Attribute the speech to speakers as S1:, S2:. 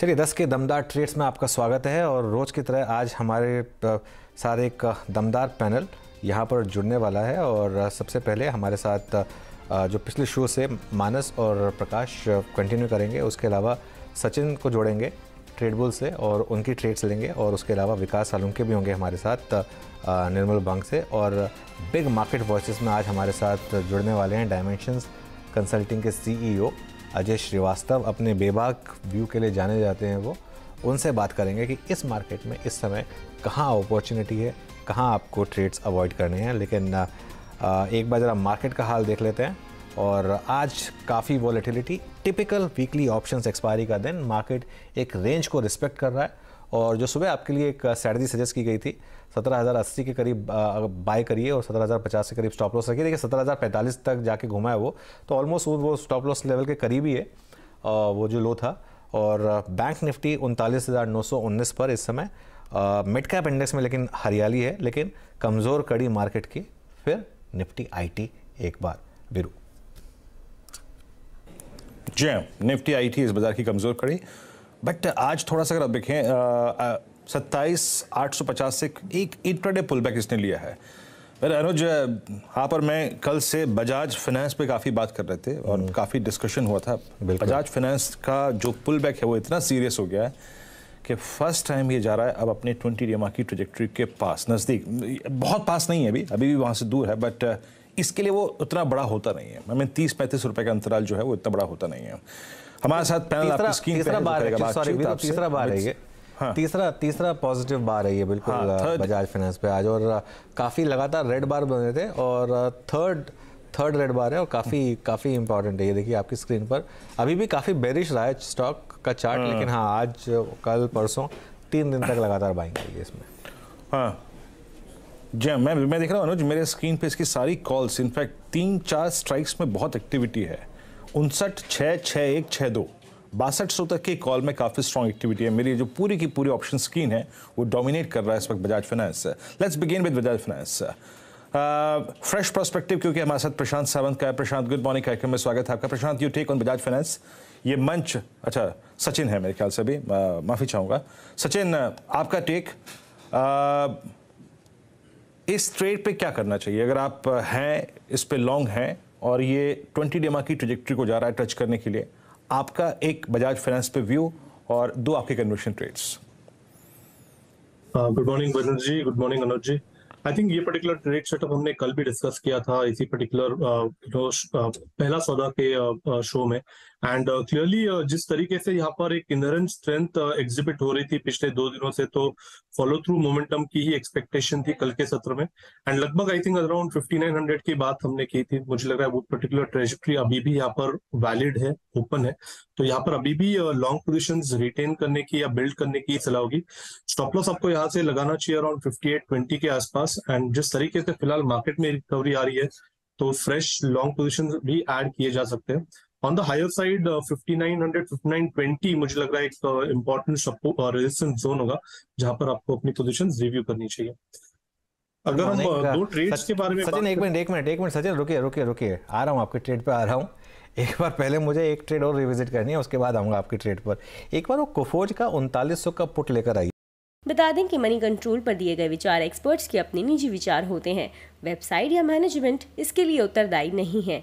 S1: चलिए दस के दमदार ट्रेड्स में आपका स्वागत है और रोज़ की तरह आज हमारे साथ एक दमदार पैनल यहाँ पर जुड़ने वाला है और सबसे पहले हमारे साथ जो पिछले शो से मानस और प्रकाश कंटिन्यू करेंगे उसके अलावा सचिन को जोड़ेंगे ट्रेड बुल से और उनकी ट्रेड्स लेंगे और उसके अलावा विकास के भी होंगे हमारे साथ निर्मल बंग से और बिग मार्केट वॉइस में आज हमारे साथ जुड़ने वाले हैं डायमेंशंस कंसल्टिंग के सीईओ अजय श्रीवास्तव अपने बेबाक व्यू के लिए जाने जाते हैं वो उनसे बात करेंगे कि इस मार्केट में इस समय कहाँ अपॉर्चुनिटी है कहाँ आपको ट्रेड्स अवॉइड करने हैं लेकिन एक बार ज़रा मार्केट का हाल देख लेते हैं और आज काफ़ी volatility typical weekly options expiry का दिन मार्केट एक रेंज को रिस्पेक्ट कर रहा है और जो सुबह आपके लिए एक स्ट्रैटी uh, सजेस्ट की गई थी सत्रह हज़ार अस्सी के करीब बाय uh, करिए और सत्रह हज़ार पचास के करीब स्टॉप लॉस रखिए देखिए सत्रह हज़ार पैंतालीस तक जाके घुमा है वो तो ऑलमोस्ट वो स्टॉप लॉस लेवल के करीब ही है uh, वो जो लो था और बैंक निफ्टी उनतालीस हज़ार नौ सौ उन्नीस पर इस समय मिड कैप इंडेक्स में लेकिन हरियाली है लेकिन कमज़ोर कड़ी मार्केट की फिर निफ्टी आईटी एक बार वीरू
S2: जी निफ्टी हाँ, आईटी इस बाज़ार की कमज़ोर कड़ी बट आज थोड़ा सा अगर आप देखें सत्ताईस आठ सौ पचास से एक इंटरडे पुल बैक इसने लिया है मेरे अनुज आप और मैं कल से बजाज फाइनेंस पे काफ़ी बात कर रहे थे और हम्म। काफ़ी डिस्कशन हुआ था बजाज फाइनेंस का जो पुल बैक है वो इतना सीरियस हो गया है कि फर्स्ट टाइम ये जा रहा है अब अपने ट्वेंटी डी की ट्रजेक्ट्री के पास नज़दीक बहुत पास नहीं है अभी अभी भी वहाँ से दूर है बट इसके लिए वो उतना बड़ा होता नहीं है मैं तीस पैंतीस रुपये का अंतराल जो है वो इतना बड़ा होता नहीं है हमारे साथ पैनल तीसरा, तीसरा बार सॉरी तीसरा बार है ये हाँ।
S1: तीसरा तीसरा पॉजिटिव बार है ये बिल्कुल हाँ, बजाज फाइनेंस पे आज और काफ़ी लगातार रेड बार बने थे और थर्ड थर्ड रेड बार है और काफ़ी काफ़ी इंपॉर्टेंट है ये देखिए आपकी स्क्रीन पर अभी भी काफ़ी बेरिश रहा है स्टॉक का चार्ट हाँ। लेकिन हाँ आज कल परसों
S2: तीन दिन तक लगातार बाइंग करिए इसमें हाँ जी हाँ, मैं मैं देख रहा हूँ अनुज मेरे स्क्रीन पे इसकी सारी कॉल्स इनफैक्ट तीन चार स्ट्राइक्स में बहुत एक्टिविटी है उनसठ छः छः एक छः दो बासठ सौ तक की कॉल में काफ़ी स्ट्रॉन्ग एक्टिविटी है मेरी जो पूरी की पूरी ऑप्शन स्कीन है वो डोमिनेट कर रहा है इस वक्त Bajaj Finance let's begin with Bajaj Finance fresh prospective क्योंकि हमारे साथ प्रशांत सावंत का है प्रशांत गुड मॉर्निंग कार्यक्रम में स्वागत है आपका Prashant you take on Bajaj Finance ये मंच अच्छा सचिन है मेरे ख्याल से भी uh, माफ़ी चाहूंगा सचिन uh, आपका टेक uh, इस ट्रेड पे क्या करना चाहिए अगर आप हैं इस पे लॉन्ग हैं और ये 20 डेमा की ट्रेजेक्ट्री को जा रहा है टच करने के लिए आपका एक बजाज फाइनेंस पे व्यू और दो आपके conversion trades
S3: good morning Varun ji good morning Anuj ji I think ये पर्टिकुलर ट्रेड सेटअप हमने कल भी डिस्कस किया था इसी पर्टिकुलर uh, uh, पहला सौदा के शो uh, uh, में एंड क्लियरली uh, uh, जिस तरीके से यहाँ पर एक इनहेरेंट स्ट्रेंथ एग्जिबिट हो रही थी पिछले दो दिनों से तो फॉलो थ्रू मोमेंटम की ही एक्सपेक्टेशन थी कल के सत्र में एंड लगभग I think around fifty nine hundred की बात हमने की थी मुझे लग रहा है वो पर्टिकुलर ट्रेजिट्री अभी भी यहाँ पर वैलिड है ओपन है तो यहाँ पर अभी भी लॉन्ग पोजिशन रिटेन करने की या बिल्ड करने की सलाह होगी स्टॉप लॉस आपको यहाँ से लगाना चाहिए अराउंड फिफ्टी एट ट्वेंटी के आसपास एंड जिस तरीके से फिलहाल मार्केट में रिकवरी आ रही है तो फ्रेश लॉन्ग पोजिशन भी एड किए जा सकते हैं ऑन द हायर साइड 5900 5920 मुझे लग रहा है एक इम्पोर्टेंट रेजिस्टेंस जोन होगा जहां पर आपको अपनी पोजिशन रिव्यू करनी चाहिए अगर हम uh, दो ट्रेड्स के बारे में सचिन एक मिनट
S1: एक मिनट एक मिनट सचिन रुकिए रुकिए रुकिए आ रहा हूँ आपके ट्रेड पे आ रहा हूँ एक बार पहले मुझे एक ट्रेड और रिविजिट करनी है उसके बाद आऊंगा आपके ट्रेड पर एक बार वो कुफोज का उनतालीस का पुट लेकर आई
S3: बता दें कि मनी कंट्रोल पर दिए गए विचार एक्सपर्ट्स के अपने निजी विचार होते हैं वेबसाइट या मैनेजमेंट इसके लिए उत्तरदायी नहीं है